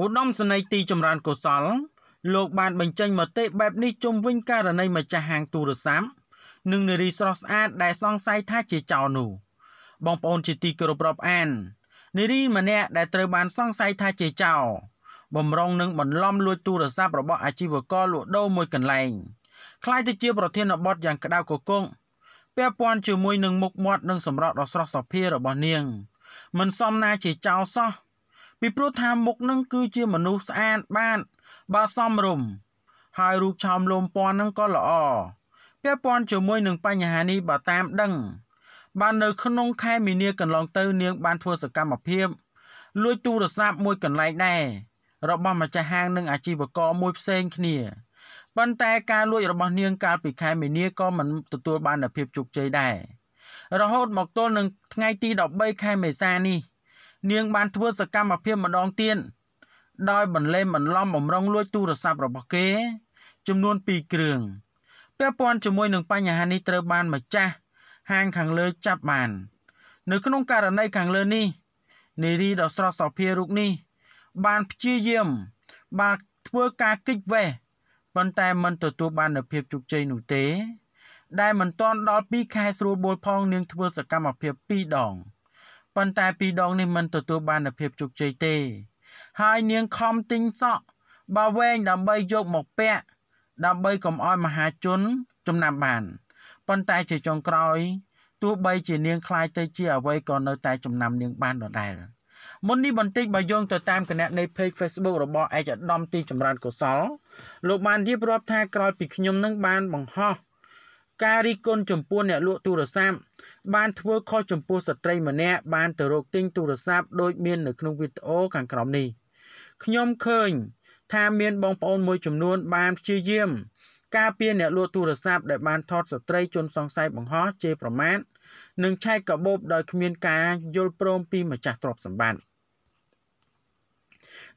ឧត្តមសេនីយ៍ទីចម្រើនកុសលលោកបានបញ្ចេញមតិបែបនេះជុំវិញករណីម្ចាស់ហាងទូរស័ព្ទនិងនារីស្រស់ស្អាតដែលសង្ស័យថាជាចោរនោះបងប្អូនជាទីគោរពរាប់អាននារីម្នាក់ដែលត្រូវបានសង្ស័យថាជាចោរបំរុងនឹងបន្លំលួចទូរស័ព្ទរបស់អាជីវករលក់ដូរមួយកន្លែងคล้ายទៅជាប្រធានបទយ៉ាងក្តៅគគុកពាក់ព័ន្ធជាមួយនឹងមុខមាត់និងសម្រស់ដ៏ស្រស់សភារបស់នាង មិនសមណាជាចោរសោះពីព្រោះថាមុខនឹង គឺជាមនុស្សស្អាតបានបើសមរម្យហើយរូបឆោមលោមពណ៌នឹងក៏ល្អពាក់ព័ន្ធជាមួយនឹងបញ្ហានេះបើតាម ដឹង បាននៅក្នុងខែមីនាកន្លងទៅ នាង បានធ្វើសកម្មភាពលួចទូរស័ព្ទមួយកន្លែងដែររបស់ម្ចាស់ហាងនិងអាជីវករមួយ ផ្សេងគ្នាប៉ុន្តែការលួចរបស់នាងកាលពីខែមីនាក៏មិនទទួលបាននូវភាពជោគជ័យដែររហូតមកទល់នឹងថ្ងៃទី13ខែមេសានេះនាងបានធ្វើសកម្មភាពម្ដងទៀតដោយបន្លែបន្លំបំរុងលួចទូរស័ព្ទរបស់គេ ចំនួន2គ្រឿងពាក់ព័ន្ធជាមួយនឹងបញ្ហានេះត្រូវ បានម្ចាស់ហាងខាងលើចាប់បាន នៅក្នុងករណីខាងលើនេះនារីដ៏ស្រស់សោភារូបនេះ បានព្យាយាម បានធ្វើការគិចវេះប៉ុន្តែមិនទទួលបាននូវភាពជោគជ័យនោះទេដែលមិនទាន់ដល់2ខែស្រួលបួលផងនាងធ្វើសកម្មភាព2ដង។ប៉ុន្តែពីរដងនេះមិនទទួលបាននូវភាពជោគជ័យទេ ហើយនាងខំទិញសក់បើវែងដើម្បីយកមកពាក់ដើម្បីកុំឲ្យមហាជនចំណាប់បាន ប៉ុន្តែជាចុងក្រោយទោះបីជានាងខ្លាយទៅជាអ្វីក៏នៅតែចំណាំនាងបានដដែលមុននេះបន្តិចបើយោងទៅតាមគណនី page Facebook របស់ឯកឧត្តមទីចម្រើនកុសលលោកបានរៀបរាប់ថាក្រោយពីខ្ញុំនឹងបានបង្ហោះការរិះគន់ចំពោះអ្នកលក់ទូរស័ព្ទបានធ្វើខុសចំពោះស្ត្រីម្នាក់បានទៅរកទិញទូរស័ព្ទដូចមាននៅក្នុងវីដេអូខាងក្រោមនេះខ្ញុំឃើញ ថាមាន បងប្អូនមួយ ចំនួន បាន ព្យាយាម ការពារអ្នកលក់ទូរស័ព្ទដែល បានថតស្ត្រីជនសង្ស័យបង្ហោះជេរប្រមាថនិងឆែកកាបូបដោយគ្មានការយល់ព្រមពីម្ចាស់ទ្រព្យសម្បត្តិ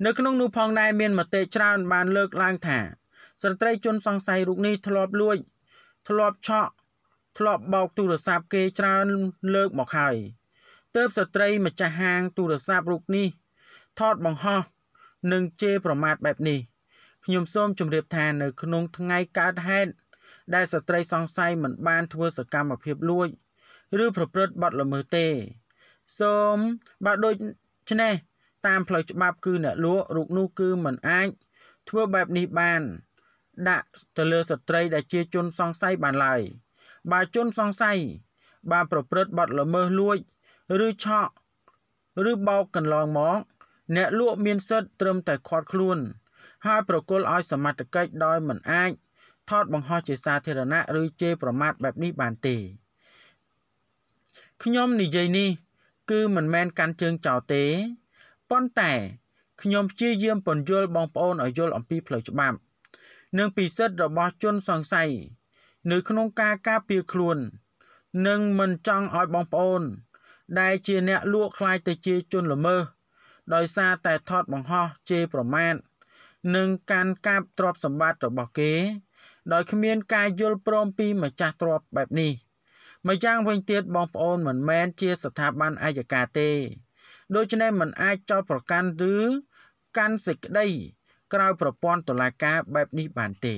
នៅក្នុងនោះផងដែរមានមតិច្រើន បានលើកឡើងថាស្ត្រីជនសង្ស័យរូបនេះធ្លាប់លួចធ្លាប់ឆក់ធ្លាប់បោកទូរស័ព្ទគេច្រើនលើកមកហើយទើបស្ត្រីម្ចាស់ហាងទូរស័ព្ទរូបនេះ ថតបង្ហោះនិងជេរប្រមាថបែបនេះខ្ញុំសូមជម្រាបថានៅក្នុងថ្ងៃកើតហេតុដែលស្ត្រីសង្ស័យមិនបានធ្វើសកម្មភាពលួចឬប្រព្រឹត្តបទល្មើសទេ សូមបើដូចនេះតាមផ្លូវច្បាប់គឺអ្នកលក់រូបនោះគឺមិនអាចធ្វើបែបនេះបានដាក់ទៅលើស្ត្រីដែលជាជនសង្ស័យបានឡើយបើជនសង្ស័យបានប្រព្រឹត្តបទល្មើសលួចឬឆក់ឬបោកកន្លងមក អ្នកលក់មានសិទ្ធិត្រឹមតែខាត់ខ្លួនហើយប្រគល់ឲ្យសមត្ថកិច្ចដោយមិនអាចថតបង្ហោះជាសាធារណៈឬជេរប្រមាថបែបនេះបានទេខ្ញុំនិយាយនេះគឺមិនមែនកាន់ជើងចោលទេប៉ុន្តែខ្ញុំព្យាយាមពន្យល់បងប្អូនឲ្យយល់អំពីផ្លូវច្បាប់និងពីសិទ្ធិរបស់ជនសង្ស័យនៅក្នុងការការពារខ្លួននិងមិនចង់ឲ្យបងប្អូនដែលជាអ្នកលក់ខ្លាយទៅជាជនល្មើសដោយសារតែថតបង្ហោះជេរប្រមាថនិងការកាប់ទ្រព្យសម្បត្តិរបស់គេ ដោយគ្មាន ការយល់ព្រមពីម្ចាស់ទ្រព្យបែបនេះ ម្យ៉ាងវិញទៀតបងប្អូនមិនមែនជាស្ថាប័នអាយកាទេដូច្នេះមិនអាចចោទប្រកាន់ឬកាន់សេចក្តីក្រៅប្រព័ន្ធតុលាការបែបនេះបានទេ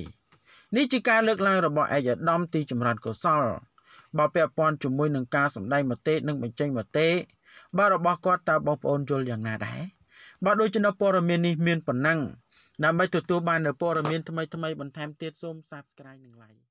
នេះជាការលើកឡើងរបស់ឯកឧត្តមទីចម្រើនកុសលបើពាក់ព័ន្ធជាមួយនឹងការសម្ដែងមតិនិងបញ្ចេញមតិបើរបស់គាត់តើបងប្អូនយល់យ៉ាងណាដែរបើដូចជានៅព័ត៌មាននេះមានប៉ុណ្ណឹងដើម្បីទទួលបាននូវព័ត៌មានថ្មីៗបន្ថែមទៀតសូម Subscribe និង Like